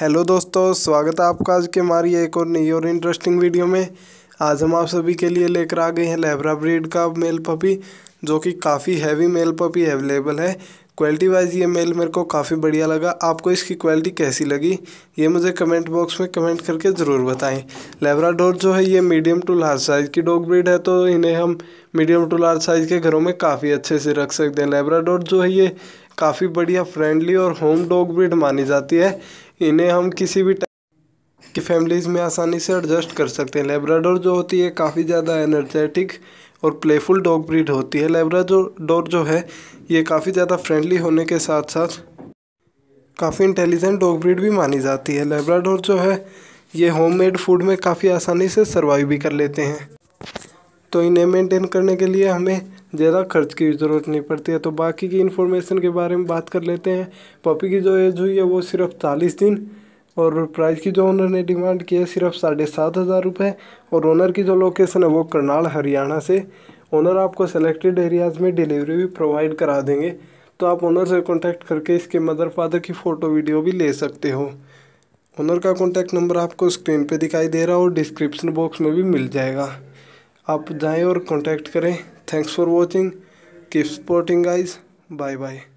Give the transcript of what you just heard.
Hello दोस्तों स्वागत है आपका आज के हमारी एक और नई और इंटरेस्टिंग वीडियो में आज हम आप सभी के लिए लेकर आ गए हैं लेबरा ब्रीड का मेल पपी जो कि काफ़ी हैवी मेल पपी अवेलेबल है क्वालिटी वाइज ये मेल मेरे को काफ़ी बढ़िया लगा आपको इसकी क्वालिटी कैसी लगी ये मुझे कमेंट बॉक्स में कमेंट करके ज़रूर बताएं लेबरा जो है ये मीडियम टू लार्ज साइज़ की डॉग ब्रीड है तो इन्हें हम मीडियम टू लार्ज साइज़ के घरों में काफ़ी अच्छे से रख सकते हैं लेबरा जो है ये काफ़ी बढ़िया फ्रेंडली और होम डॉग ब्रीड मानी जाती है इन्हें हम किसी भी की फैमिलीज़ में आसानी से एडजस्ट कर सकते हैं लेब्राडोर जो होती है काफ़ी ज़्यादा एनर्जेटिक और प्लेफुल डॉग ब्रीड होती है लेब्राडोर जो है ये काफ़ी ज़्यादा फ्रेंडली होने के साथ साथ काफ़ी इंटेलिजेंट डॉग ब्रीड भी मानी जाती है लेब्राडोर जो है ये होममेड फूड में काफ़ी आसानी से सर्वाइव भी कर लेते हैं तो इन्हें मेंटेन करने के लिए हमें ज़्यादा खर्च की ज़रूरत नहीं पड़ती है तो बाकी की इन्फॉर्मेशन के बारे में बात कर लेते हैं पपी की जो एज हुई है वो सिर्फ चालीस दिन और प्राइस की जो ओनर ने डिमांड की है सिर्फ साढ़े सात हज़ार रुपये और ओनर की जो लोकेशन है वो करनाल हरियाणा से ओनर आपको सेलेक्टेड एरियाज़ में डिलीवरी भी प्रोवाइड करा देंगे तो आप ओनर से कॉन्टैक्ट करके इसके मदर फादर की फ़ोटो वीडियो भी ले सकते हो ओनर का कॉन्टैक्ट नंबर आपको स्क्रीन पर दिखाई दे रहा है और डिस्क्रिप्शन बॉक्स में भी मिल जाएगा आप जाएँ और कॉन्टैक्ट करें Thanks for watching. Keep supporting guys. Bye bye.